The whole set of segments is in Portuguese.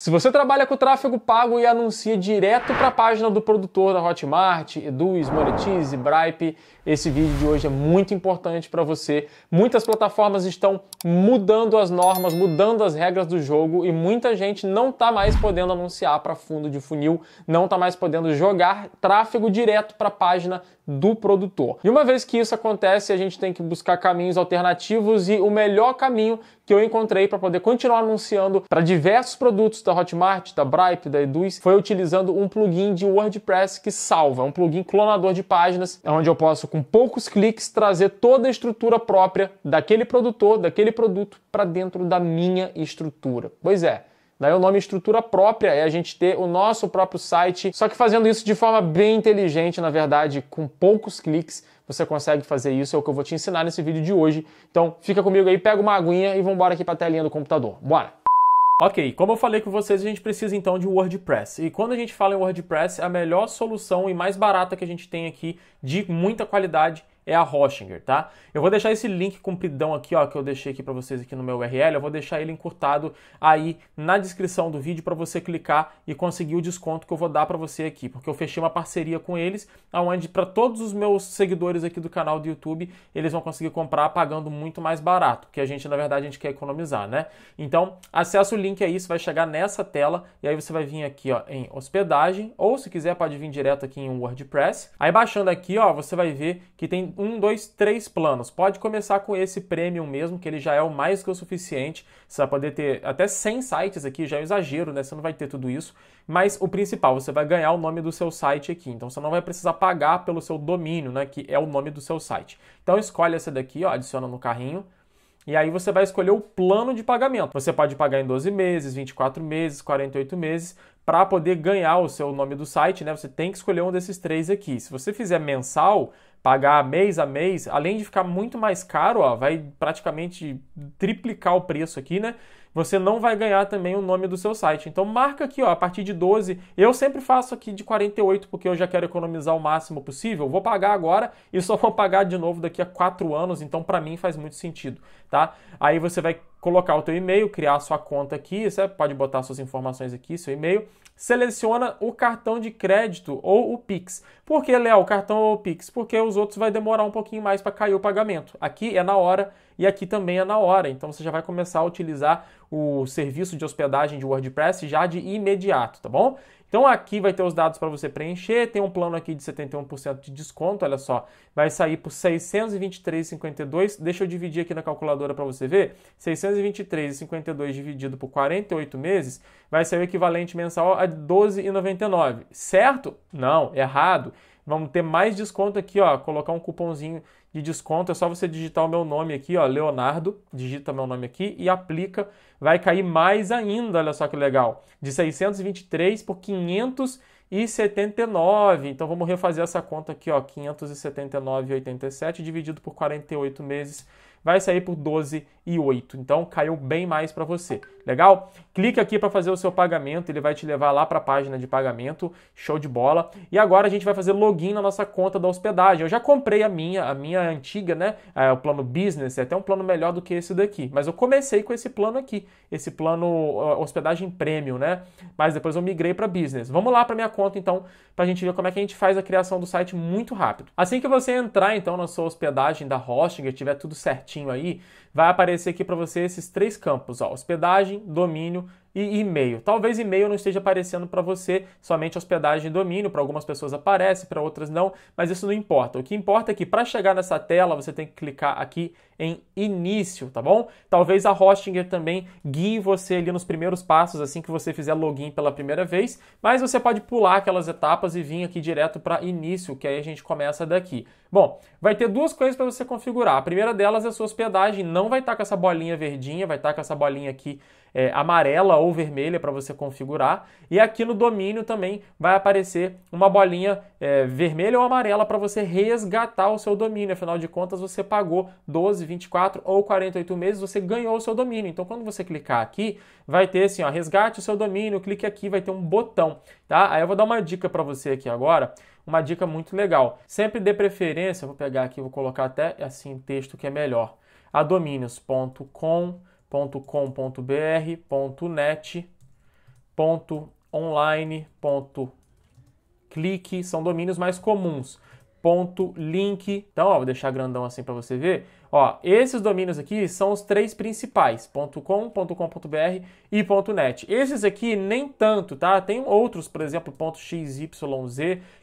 Se você trabalha com tráfego pago e anuncia direto para a página do produtor da Hotmart, Eduz, Monetize, Bripe, esse vídeo de hoje é muito importante para você. Muitas plataformas estão mudando as normas, mudando as regras do jogo e muita gente não está mais podendo anunciar para fundo de funil, não está mais podendo jogar tráfego direto para a página do produtor. E uma vez que isso acontece, a gente tem que buscar caminhos alternativos e o melhor caminho que eu encontrei para poder continuar anunciando para diversos produtos da Hotmart, da Bripe, da Eduz, foi utilizando um plugin de WordPress que salva, um plugin clonador de páginas, é onde eu posso com poucos cliques trazer toda a estrutura própria daquele produtor, daquele produto para dentro da minha estrutura. Pois é, Daí o nome estrutura própria é a gente ter o nosso próprio site, só que fazendo isso de forma bem inteligente, na verdade, com poucos cliques, você consegue fazer isso, é o que eu vou te ensinar nesse vídeo de hoje. Então, fica comigo aí, pega uma aguinha e vamos embora aqui para a telinha do computador. Bora. Ok, como eu falei com vocês, a gente precisa então de WordPress. E quando a gente fala em WordPress, a melhor solução e mais barata que a gente tem aqui, de muita qualidade, é a Rochinger, tá? Eu vou deixar esse link compridão aqui, ó, que eu deixei aqui para vocês aqui no meu URL, eu vou deixar ele encurtado aí na descrição do vídeo para você clicar e conseguir o desconto que eu vou dar para você aqui, porque eu fechei uma parceria com eles, aonde para todos os meus seguidores aqui do canal do YouTube, eles vão conseguir comprar pagando muito mais barato, que a gente na verdade a gente quer economizar, né? Então, acessa o link aí, você vai chegar nessa tela e aí você vai vir aqui, ó, em hospedagem, ou se quiser pode vir direto aqui em WordPress. Aí baixando aqui, ó, você vai ver que tem um, dois, três planos. Pode começar com esse premium mesmo, que ele já é o mais que o suficiente. Você vai poder ter até 100 sites aqui, já é um exagero, né? Você não vai ter tudo isso. Mas o principal, você vai ganhar o nome do seu site aqui. Então você não vai precisar pagar pelo seu domínio, né? Que é o nome do seu site. Então escolhe essa daqui, ó, adiciona no carrinho. E aí você vai escolher o plano de pagamento. Você pode pagar em 12 meses, 24 meses, 48 meses, para poder ganhar o seu nome do site, né? Você tem que escolher um desses três aqui. Se você fizer mensal, pagar mês a mês, além de ficar muito mais caro, ó, vai praticamente triplicar o preço aqui, né? você não vai ganhar também o nome do seu site. Então marca aqui, ó, a partir de 12, eu sempre faço aqui de 48 porque eu já quero economizar o máximo possível. Vou pagar agora e só vou pagar de novo daqui a 4 anos, então para mim faz muito sentido, tá? Aí você vai colocar o teu e-mail, criar a sua conta aqui, você pode botar suas informações aqui, seu e-mail, seleciona o cartão de crédito ou o Pix. Por que, Léo, cartão ou o Pix? Porque os outros vai demorar um pouquinho mais para cair o pagamento. Aqui é na hora e aqui também é na hora. Então você já vai começar a utilizar o serviço de hospedagem de WordPress já de imediato, tá bom? Então aqui vai ter os dados para você preencher, tem um plano aqui de 71% de desconto, olha só, vai sair por 623,52. Deixa eu dividir aqui na calculadora para você ver. 623,52 dividido por 48 meses vai ser o equivalente mensal a 12,99, certo? Não, errado. Vamos ter mais desconto aqui, ó. Colocar um cupomzinho de desconto. É só você digitar o meu nome aqui, ó, Leonardo. Digita meu nome aqui e aplica. Vai cair mais ainda, olha só que legal. De 623 por 579. Então vamos refazer essa conta aqui, ó, 579,87 dividido por 48 meses. Vai sair por 12 então caiu bem mais para você. Legal? Clique aqui para fazer o seu pagamento, ele vai te levar lá para a página de pagamento. Show de bola. E agora a gente vai fazer login na nossa conta da hospedagem. Eu já comprei a minha, a minha antiga, né? É, o plano business, é até um plano melhor do que esse daqui, mas eu comecei com esse plano aqui, esse plano hospedagem premium, né? Mas depois eu migrei para business. Vamos lá para minha conta então, para a gente ver como é que a gente faz a criação do site muito rápido. Assim que você entrar então na sua hospedagem da Hostinger, tiver tudo certinho aí, vai aparecer aparecer aqui para você esses três campos, ó, hospedagem, domínio e e-mail. Talvez e-mail não esteja aparecendo para você, somente hospedagem e domínio, para algumas pessoas aparece, para outras não, mas isso não importa. O que importa é que para chegar nessa tela você tem que clicar aqui em início, tá bom? Talvez a Hostinger também guie você ali nos primeiros passos, assim que você fizer login pela primeira vez, mas você pode pular aquelas etapas e vir aqui direto para início, que aí a gente começa daqui. Bom, vai ter duas coisas para você configurar. A primeira delas é a sua hospedagem, não vai estar tá com essa bolinha verdinha, vai estar tá com essa bolinha aqui é, amarela ou vermelha para você configurar. E aqui no domínio também vai aparecer uma bolinha é, vermelha ou amarela para você resgatar o seu domínio. Afinal de contas, você pagou 12, 24 ou 48 meses, você ganhou o seu domínio. Então, quando você clicar aqui, vai ter assim, ó, resgate o seu domínio, clique aqui, vai ter um botão, tá? Aí eu vou dar uma dica para você aqui agora uma dica muito legal. Sempre dê preferência, vou pegar aqui, vou colocar até assim texto que é melhor. a .com.br, .net, .online, .clique, são domínios mais comuns ponto .link. Então, ó, vou deixar grandão assim para você ver. Ó, esses domínios aqui são os três principais, .com, .com.br e .net. Esses aqui nem tanto, tá? Tem outros, por exemplo, .xyz,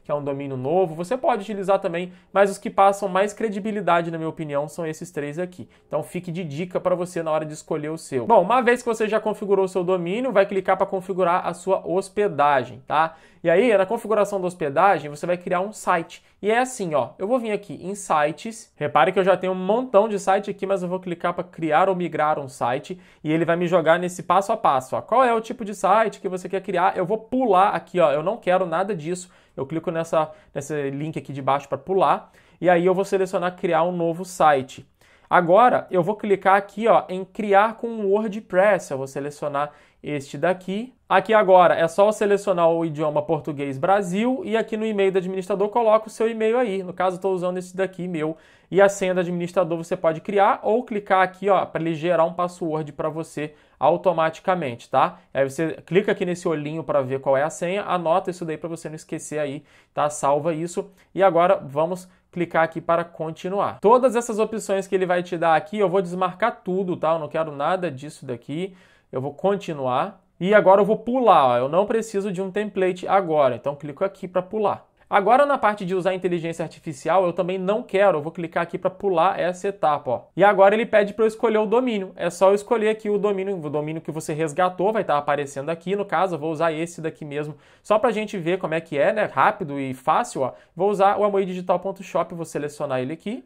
que é um domínio novo. Você pode utilizar também, mas os que passam mais credibilidade, na minha opinião, são esses três aqui. Então fique de dica para você na hora de escolher o seu. Bom, uma vez que você já configurou o seu domínio, vai clicar para configurar a sua hospedagem, tá? E aí, na configuração da hospedagem, você vai criar um site. E é assim, ó, eu vou vir aqui em sites. Repare que eu já tenho um montão de site aqui, mas eu vou clicar para criar ou migrar um site e ele vai me jogar nesse passo a passo, ó. Qual é o tipo de site que você quer criar? Eu vou pular aqui, ó. Eu não quero nada disso. Eu clico nessa nesse link aqui de baixo para pular e aí eu vou selecionar criar um novo site. Agora eu vou clicar aqui ó, em criar com WordPress. Eu vou selecionar este daqui. Aqui agora é só selecionar o idioma português Brasil e aqui no e-mail do administrador coloca o seu e-mail aí. No caso, estou usando esse daqui meu. E a senha do administrador você pode criar ou clicar aqui ó para ele gerar um password para você automaticamente, tá? Aí você clica aqui nesse olhinho para ver qual é a senha, anota isso daí para você não esquecer aí, tá? Salva isso. E agora vamos clicar aqui para continuar. Todas essas opções que ele vai te dar aqui, eu vou desmarcar tudo, tá? Eu não quero nada disso daqui eu vou continuar e agora eu vou pular, eu não preciso de um template agora, então clico aqui para pular. Agora na parte de usar inteligência artificial, eu também não quero, eu vou clicar aqui para pular essa etapa, ó. E agora ele pede para eu escolher o domínio. É só eu escolher aqui o domínio, o domínio que você resgatou, vai estar tá aparecendo aqui. No caso, eu vou usar esse daqui mesmo, só para a gente ver como é que é, né? Rápido e fácil, ó. Vou usar o amoedidital.shop, vou selecionar ele aqui.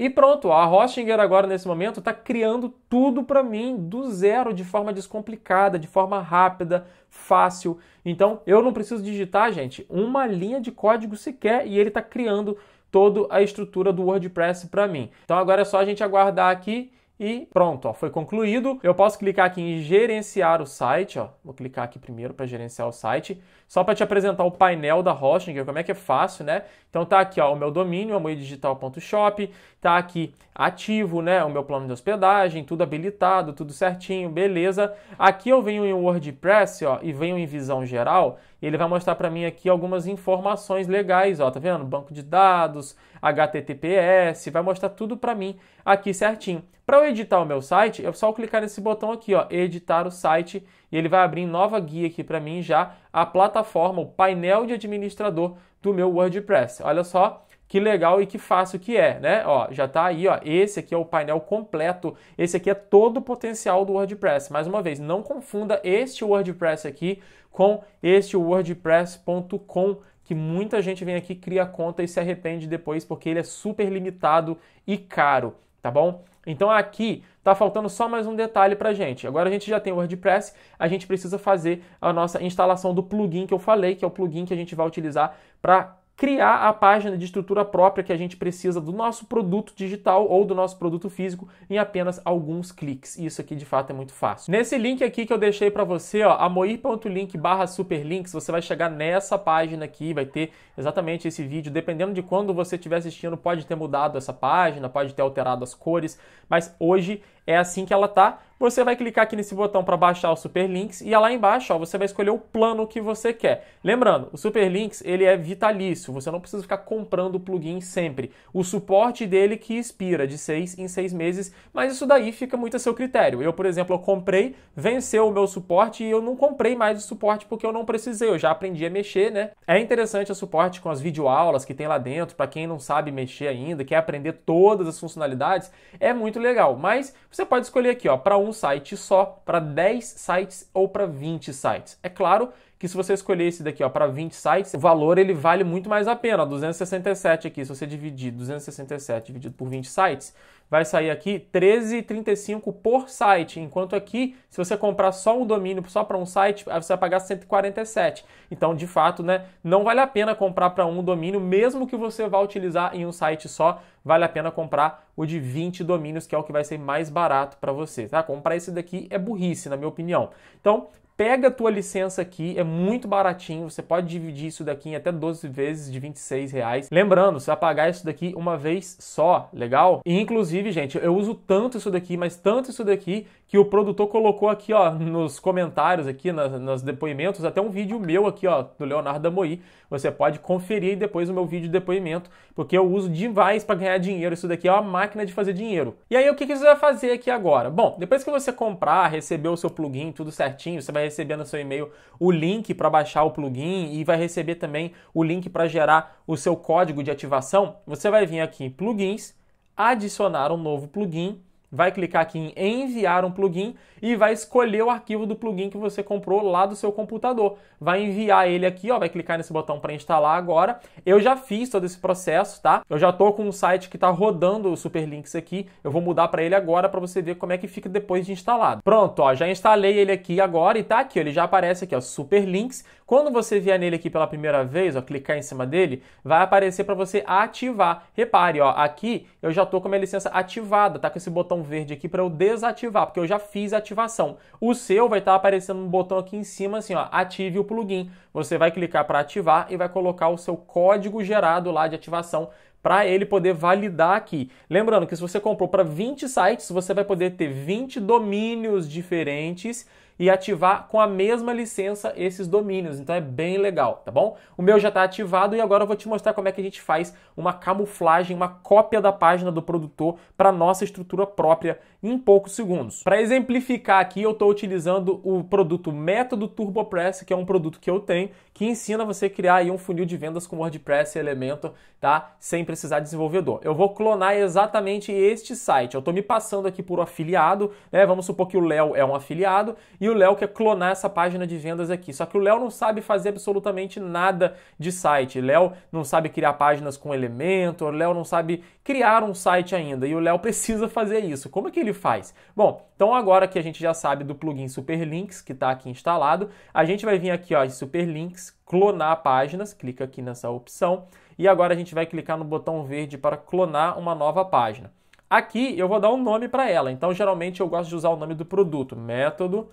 E pronto, a Rostinger agora nesse momento está criando tudo para mim do zero, de forma descomplicada, de forma rápida, fácil. Então eu não preciso digitar, gente, uma linha de código sequer e ele está criando toda a estrutura do WordPress para mim. Então agora é só a gente aguardar aqui e pronto, ó, foi concluído. Eu posso clicar aqui em gerenciar o site, ó. Vou clicar aqui primeiro para gerenciar o site. Só para te apresentar o painel da Hostinger, como é que é fácil, né? Então tá aqui, ó, o meu domínio, amoedidigital.shop, tá aqui ativo, né, o meu plano de hospedagem, tudo habilitado, tudo certinho, beleza. Aqui eu venho em WordPress, ó, e venho em visão geral, e ele vai mostrar para mim aqui algumas informações legais, ó, tá vendo? Banco de dados, HTTPS, vai mostrar tudo para mim aqui certinho. Para eu editar o meu site, é só clicar nesse botão aqui, ó, editar o site e ele vai abrir nova guia aqui para mim já a plataforma, o painel de administrador do meu WordPress. Olha só que legal e que fácil que é, né? Ó, já tá aí, ó. Esse aqui é o painel completo. Esse aqui é todo o potencial do WordPress. Mais uma vez, não confunda este WordPress aqui com este wordpress.com que muita gente vem aqui cria conta e se arrepende depois porque ele é super limitado e caro, tá bom? Então aqui está faltando só mais um detalhe para a gente. Agora a gente já tem o WordPress, a gente precisa fazer a nossa instalação do plugin que eu falei, que é o plugin que a gente vai utilizar para criar a página de estrutura própria que a gente precisa do nosso produto digital ou do nosso produto físico em apenas alguns cliques. Isso aqui de fato é muito fácil. Nesse link aqui que eu deixei para você, ó, amoir.link/superlinks, você vai chegar nessa página aqui, vai ter exatamente esse vídeo. Dependendo de quando você estiver assistindo, pode ter mudado essa página, pode ter alterado as cores, mas hoje é assim que ela tá. Você vai clicar aqui nesse botão para baixar o Superlinks e lá embaixo ó, você vai escolher o plano que você quer. Lembrando, o Superlinks ele é vitalício, você não precisa ficar comprando o plugin sempre. O suporte dele que expira de seis em seis meses, mas isso daí fica muito a seu critério. Eu, por exemplo, eu comprei, venceu o meu suporte e eu não comprei mais o suporte porque eu não precisei, eu já aprendi a mexer, né? É interessante o suporte com as videoaulas que tem lá dentro, para quem não sabe mexer ainda, quer aprender todas as funcionalidades, é muito legal, mas você pode escolher aqui, ó, para um site só, para 10 sites ou para 20 sites. É claro que se você escolher esse daqui, ó, para 20 sites, o valor ele vale muito mais a pena, ó, 267 aqui, se você dividir 267 dividido por 20 sites, vai sair aqui 13,35 por site, enquanto aqui, se você comprar só um domínio, só para um site, você vai pagar 147. Então, de fato, né, não vale a pena comprar para um domínio, mesmo que você vá utilizar em um site só, vale a pena comprar o de 20 domínios, que é o que vai ser mais barato para você, tá? Comprar esse daqui é burrice, na minha opinião. Então, pega a tua licença aqui, é muito baratinho, você pode dividir isso daqui em até 12 vezes de 26 reais. Lembrando, você vai pagar isso daqui uma vez só, legal? E inclusive, gente, eu uso tanto isso daqui, mas tanto isso daqui, que o produtor colocou aqui, ó, nos comentários aqui, nas nos depoimentos, até um vídeo meu aqui, ó, do Leonardo Amoí. Você pode conferir depois o meu vídeo de depoimento, porque eu uso demais para ganhar dinheiro. Isso daqui é uma máquina de fazer dinheiro. E aí, o que, que você vai fazer aqui agora? Bom, depois que você comprar, receber o seu plugin, tudo certinho, você vai receber no seu e-mail o link para baixar o plugin e vai receber também o link para gerar o seu código de ativação. Você vai vir aqui em plugins, adicionar um novo plugin vai clicar aqui em enviar um plugin e vai escolher o arquivo do plugin que você comprou lá do seu computador. Vai enviar ele aqui, ó, vai clicar nesse botão para instalar agora. Eu já fiz todo esse processo, tá? Eu já tô com um site que está rodando o Superlinks aqui. Eu vou mudar para ele agora para você ver como é que fica depois de instalado. Pronto, ó, já instalei ele aqui agora e tá aqui, ó, ele já aparece aqui, ó, Superlinks quando você vier nele aqui pela primeira vez, ó, clicar em cima dele, vai aparecer para você ativar. Repare, ó, aqui eu já tô com a minha licença ativada, tá com esse botão verde aqui para eu desativar, porque eu já fiz a ativação. O seu vai estar tá aparecendo um botão aqui em cima assim, ó, ative o plugin. Você vai clicar para ativar e vai colocar o seu código gerado lá de ativação para ele poder validar aqui. Lembrando que se você comprou para 20 sites, você vai poder ter 20 domínios diferentes e ativar com a mesma licença esses domínios. Então é bem legal, tá bom? O meu já está ativado e agora eu vou te mostrar como é que a gente faz uma camuflagem, uma cópia da página do produtor para nossa estrutura própria em poucos segundos. Para exemplificar aqui, eu estou utilizando o produto Método TurboPress, que é um produto que eu tenho, que ensina você a criar um funil de vendas com WordPress e Elementor, tá? Sem precisar de desenvolvedor. Eu vou clonar exatamente este site. Eu estou me passando aqui por um afiliado, né? Vamos supor que o Léo é um afiliado e o Léo quer clonar essa página de vendas aqui. Só que o Léo não sabe fazer absolutamente nada de site. Léo não sabe criar páginas com elemento, Léo não sabe criar um site ainda e o Léo precisa fazer isso. Como é que ele faz? Bom, então agora que a gente já sabe do plugin Superlinks que está aqui instalado, a gente vai vir aqui ó, em Superlinks, clonar páginas, clica aqui nessa opção e agora a gente vai clicar no botão verde para clonar uma nova página. Aqui eu vou dar um nome para ela, então geralmente eu gosto de usar o nome do produto, método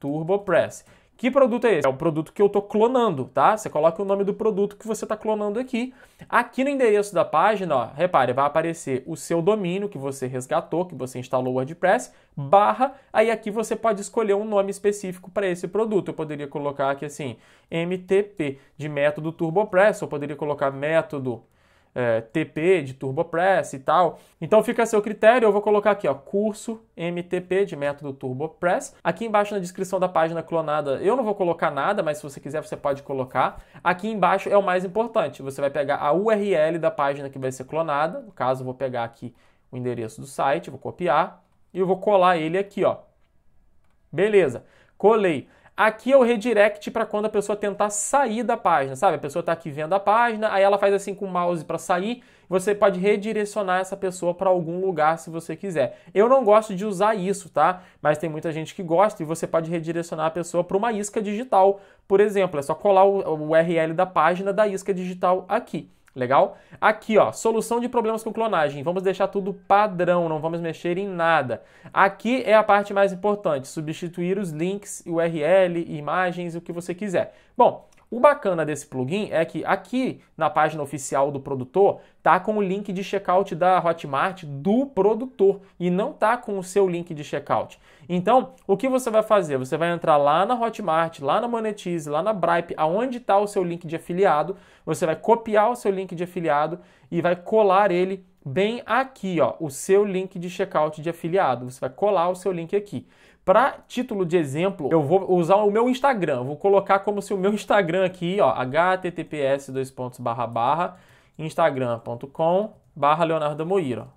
TurboPress. Que produto é esse? É o produto que eu estou clonando, tá? Você coloca o nome do produto que você está clonando aqui. Aqui no endereço da página, ó, repare, vai aparecer o seu domínio que você resgatou, que você instalou o WordPress, barra, aí aqui você pode escolher um nome específico para esse produto. Eu poderia colocar aqui assim, MTP, de método TurboPress, ou poderia colocar método é, TP de TurboPress e tal. Então fica a seu critério, eu vou colocar aqui, ó, curso MTP de método TurboPress. Aqui embaixo na descrição da página clonada, eu não vou colocar nada, mas se você quiser você pode colocar. Aqui embaixo é o mais importante, você vai pegar a URL da página que vai ser clonada, no caso eu vou pegar aqui o endereço do site, vou copiar e eu vou colar ele aqui, ó. Beleza, colei. Aqui é o redirect para quando a pessoa tentar sair da página, sabe? A pessoa está aqui vendo a página, aí ela faz assim com o mouse para sair. Você pode redirecionar essa pessoa para algum lugar se você quiser. Eu não gosto de usar isso, tá? Mas tem muita gente que gosta e você pode redirecionar a pessoa para uma isca digital, por exemplo. É só colar o URL da página da isca digital aqui. Legal? Aqui, ó, solução de problemas com clonagem. Vamos deixar tudo padrão, não vamos mexer em nada. Aqui é a parte mais importante, substituir os links, URL, imagens, o que você quiser. Bom, o bacana desse plugin é que aqui na página oficial do produtor tá com o link de checkout da Hotmart do produtor e não tá com o seu link de checkout. Então, o que você vai fazer? Você vai entrar lá na Hotmart, lá na Monetize, lá na Bripe, aonde está o seu link de afiliado, você vai copiar o seu link de afiliado e vai colar ele bem aqui, ó, o seu link de checkout de afiliado. Você vai colar o seu link aqui. Para título de exemplo, eu vou usar o meu Instagram. Vou colocar como se o meu Instagram aqui, ó, https dois pontos barra barra instagram.com barra Leonardo Moira.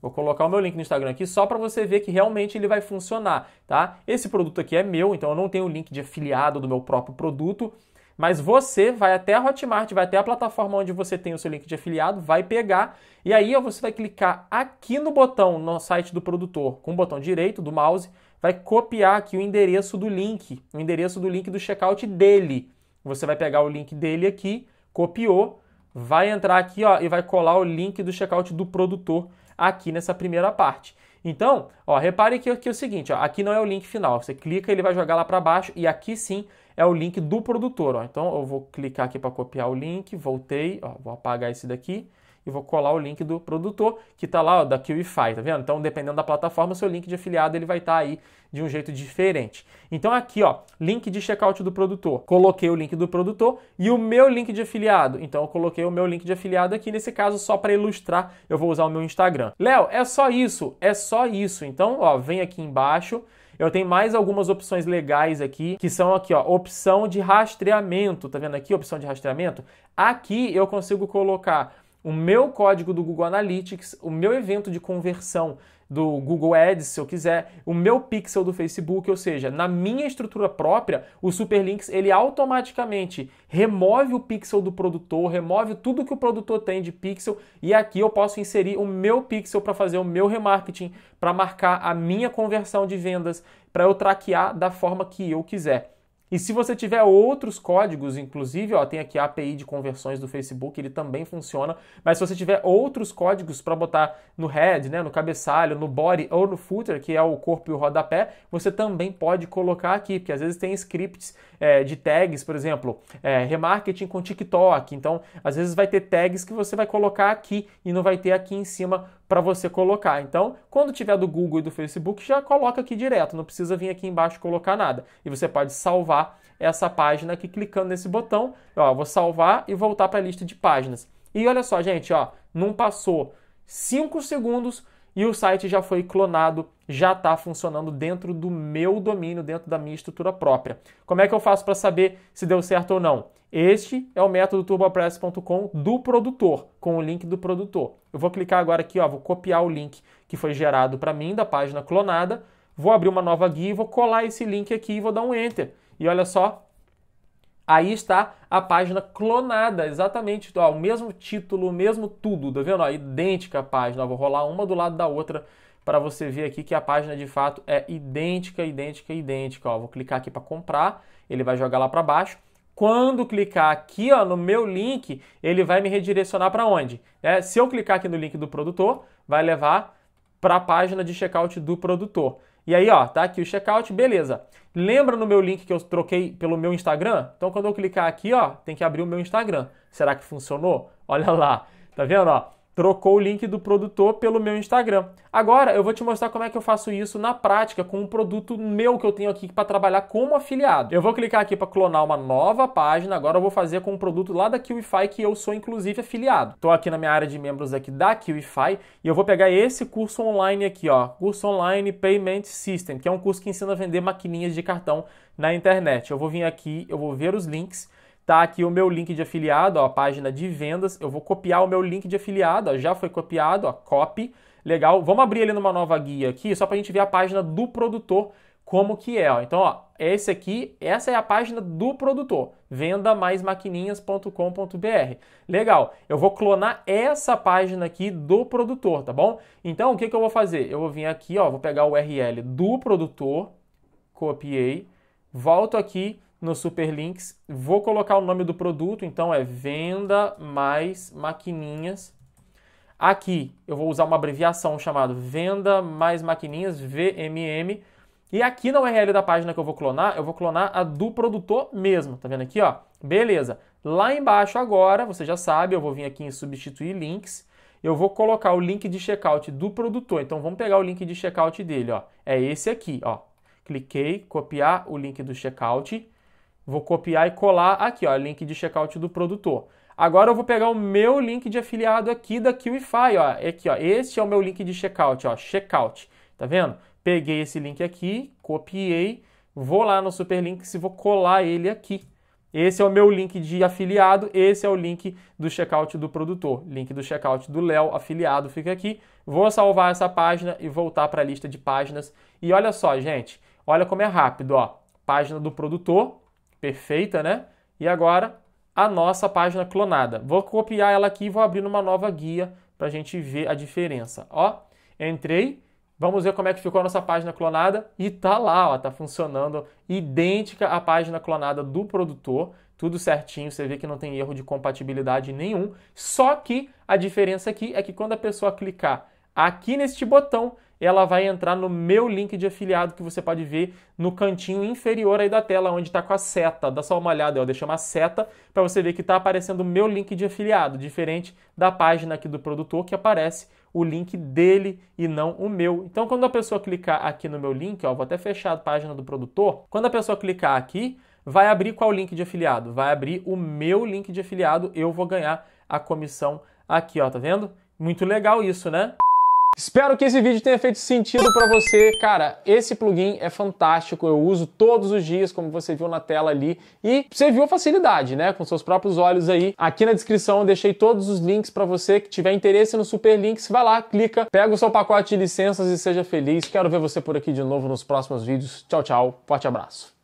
Vou colocar o meu link no Instagram aqui só para você ver que realmente ele vai funcionar, tá? Esse produto aqui é meu, então eu não tenho link de afiliado do meu próprio produto, mas você vai até a Hotmart, vai até a plataforma onde você tem o seu link de afiliado, vai pegar e aí você vai clicar aqui no botão no site do produtor com o botão direito do mouse vai copiar aqui o endereço do link, o endereço do link do checkout dele. Você vai pegar o link dele aqui, copiou, vai entrar aqui ó, e vai colar o link do checkout do produtor aqui nessa primeira parte. Então, ó, repare que aqui é o seguinte, ó, aqui não é o link final. Você clica, ele vai jogar lá para baixo e aqui sim é o link do produtor. Ó. Então, eu vou clicar aqui para copiar o link, voltei, ó, vou apagar esse daqui e vou colar o link do produtor, que está lá ó, da QIFI, tá vendo? Então, dependendo da plataforma, seu link de afiliado ele vai estar tá aí de um jeito diferente. Então aqui, ó, link de checkout do produtor. Coloquei o link do produtor e o meu link de afiliado. Então eu coloquei o meu link de afiliado aqui nesse caso só para ilustrar, eu vou usar o meu Instagram. Léo, é só isso, é só isso. Então, ó, vem aqui embaixo eu tenho mais algumas opções legais aqui, que são aqui, ó, opção de rastreamento, tá vendo aqui, opção de rastreamento? Aqui eu consigo colocar o meu código do Google Analytics, o meu evento de conversão do Google Ads, se eu quiser, o meu pixel do Facebook, ou seja, na minha estrutura própria, o Superlinks ele automaticamente remove o pixel do produtor, remove tudo que o produtor tem de pixel e aqui eu posso inserir o meu pixel para fazer o meu remarketing, para marcar a minha conversão de vendas, para eu traquear da forma que eu quiser. E se você tiver outros códigos, inclusive, ó, tem aqui a API de conversões do Facebook, ele também funciona, mas se você tiver outros códigos para botar no head, né, no cabeçalho, no body ou no footer, que é o corpo e o rodapé, você também pode colocar aqui, porque às vezes tem scripts é, de tags, por exemplo, é, remarketing com TikTok, então às vezes vai ter tags que você vai colocar aqui e não vai ter aqui em cima para você colocar. Então, quando tiver do Google e do Facebook, já coloca aqui direto, não precisa vir aqui embaixo colocar nada. E você pode salvar essa página aqui clicando nesse botão, ó, vou salvar e voltar para a lista de páginas. E olha só, gente, ó, não passou 5 segundos e o site já foi clonado, já está funcionando dentro do meu domínio, dentro da minha estrutura própria. Como é que eu faço para saber se deu certo ou não? Este é o método turbopress.com do produtor, com o link do produtor. Eu vou clicar agora aqui, ó, vou copiar o link que foi gerado para mim da página clonada, vou abrir uma nova guia e vou colar esse link aqui e vou dar um enter. E olha só, aí está a página clonada, exatamente, ó, o mesmo título, o mesmo tudo, tá vendo? Ó, idêntica a página, vou rolar uma do lado da outra para você ver aqui que a página de fato é idêntica, idêntica, idêntica. Ó, vou clicar aqui para comprar, ele vai jogar lá para baixo. Quando clicar aqui ó, no meu link, ele vai me redirecionar para onde? É, se eu clicar aqui no link do produtor, vai levar para a página de checkout do produtor. E aí, ó, tá aqui o checkout, beleza. Lembra no meu link que eu troquei pelo meu Instagram? Então, quando eu clicar aqui, ó, tem que abrir o meu Instagram. Será que funcionou? Olha lá, tá vendo, ó? trocou o link do produtor pelo meu Instagram. Agora eu vou te mostrar como é que eu faço isso na prática com um produto meu que eu tenho aqui para trabalhar como afiliado. Eu vou clicar aqui para clonar uma nova página, agora eu vou fazer com um produto lá da Qify que eu sou inclusive afiliado. Estou aqui na minha área de membros aqui da Qify e eu vou pegar esse curso online aqui, ó, curso online Payment System, que é um curso que ensina a vender maquininhas de cartão na internet. Eu vou vir aqui, eu vou ver os links tá aqui o meu link de afiliado, ó, a página de vendas. Eu vou copiar o meu link de afiliado, ó, já foi copiado, ó, copy. Legal. Vamos abrir ele numa nova guia aqui, só para a gente ver a página do produtor como que é. Ó. Então, ó, esse aqui, essa é a página do produtor, venda mais maquininhas.com.br. Legal, eu vou clonar essa página aqui do produtor, tá bom? Então, o que, que eu vou fazer? Eu vou vir aqui, ó, vou pegar o URL do produtor, copiei, volto aqui, no Superlinks. Vou colocar o nome do produto, então é Venda Mais Maquininhas. Aqui eu vou usar uma abreviação chamada Venda Mais Maquininhas, VMM. E aqui na URL da página que eu vou clonar, eu vou clonar a do produtor mesmo, tá vendo aqui, ó? Beleza. Lá embaixo agora, você já sabe, eu vou vir aqui em substituir links, eu vou colocar o link de checkout do produtor. Então vamos pegar o link de checkout dele, ó. É esse aqui, ó. Cliquei, copiar o link do checkout Vou copiar e colar aqui, ó, link de checkout do produtor. Agora eu vou pegar o meu link de afiliado aqui da QIFI, ó, aqui, ó. Este é o meu link de checkout, ó, checkout. Tá vendo? Peguei esse link aqui, copiei, vou lá no Superlinks e vou colar ele aqui. Esse é o meu link de afiliado, esse é o link do checkout do produtor. Link do checkout do Léo afiliado fica aqui. Vou salvar essa página e voltar para a lista de páginas. E olha só, gente, olha como é rápido, ó. Página do produtor, perfeita, né? E agora a nossa página clonada. Vou copiar ela aqui e vou abrir numa nova guia para a gente ver a diferença. Ó, entrei, vamos ver como é que ficou a nossa página clonada e tá lá, ó, tá funcionando idêntica à página clonada do produtor, tudo certinho, você vê que não tem erro de compatibilidade nenhum. Só que a diferença aqui é que quando a pessoa clicar aqui neste botão, ela vai entrar no meu link de afiliado que você pode ver no cantinho inferior aí da tela, onde está com a seta. Dá só uma olhada, eu deixei uma seta para você ver que está aparecendo o meu link de afiliado, diferente da página aqui do produtor que aparece o link dele e não o meu. Então, quando a pessoa clicar aqui no meu link, ó, vou até fechar a página do produtor. Quando a pessoa clicar aqui, vai abrir qual link de afiliado? Vai abrir o meu link de afiliado, eu vou ganhar a comissão aqui, ó, tá vendo? Muito legal isso, né? Espero que esse vídeo tenha feito sentido para você. Cara, esse plugin é fantástico, eu uso todos os dias, como você viu na tela ali, e você viu a facilidade, né, com seus próprios olhos aí. Aqui na descrição eu deixei todos os links para você que tiver interesse no Super Links, vai lá, clica, pega o seu pacote de licenças e seja feliz. Quero ver você por aqui de novo nos próximos vídeos. Tchau, tchau. Forte abraço.